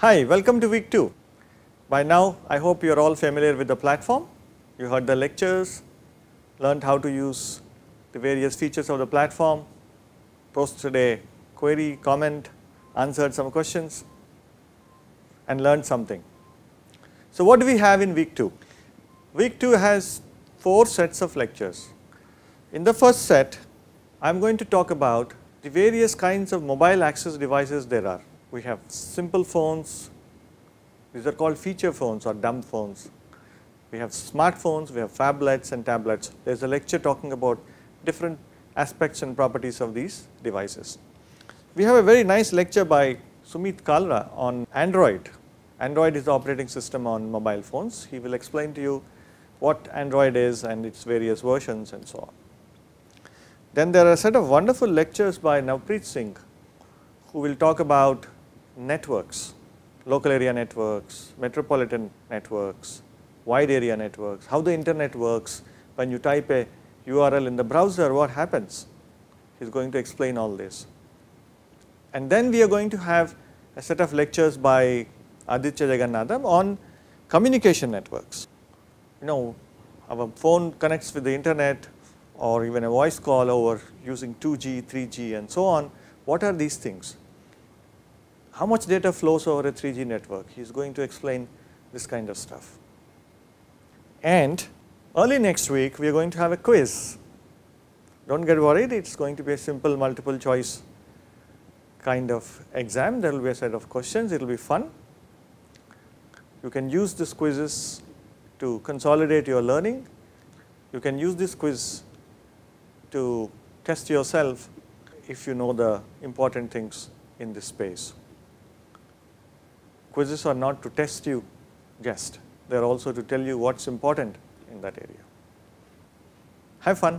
Hi, welcome to week 2. By now, I hope you are all familiar with the platform. You heard the lectures, learned how to use the various features of the platform, posted a query, comment, answered some questions and learned something. So, what do we have in week 2? Week 2 has 4 sets of lectures. In the first set, I am going to talk about the various kinds of mobile access devices there are. We have simple phones. These are called feature phones or dumb phones. We have smartphones, we have phablets and tablets. There is a lecture talking about different aspects and properties of these devices. We have a very nice lecture by Sumit Kalra on Android. Android is the operating system on mobile phones. He will explain to you what Android is and its various versions and so on. Then there are a set of wonderful lectures by Navpreet Singh who will talk about networks, local area networks, metropolitan networks, wide area networks, how the internet works. When you type a URL in the browser, what happens? He's going to explain all this. And then we are going to have a set of lectures by Aditya Jagannatham on communication networks. You know, our phone connects with the internet or even a voice call over using 2G, 3G and so on. What are these things? how much data flows over a 3G network. He's going to explain this kind of stuff. And early next week, we are going to have a quiz. Don't get worried, it's going to be a simple multiple choice kind of exam. There will be a set of questions, it will be fun. You can use these quizzes to consolidate your learning. You can use this quiz to test yourself if you know the important things in this space quizzes are not to test you just, they are also to tell you what is important in that area. Have fun.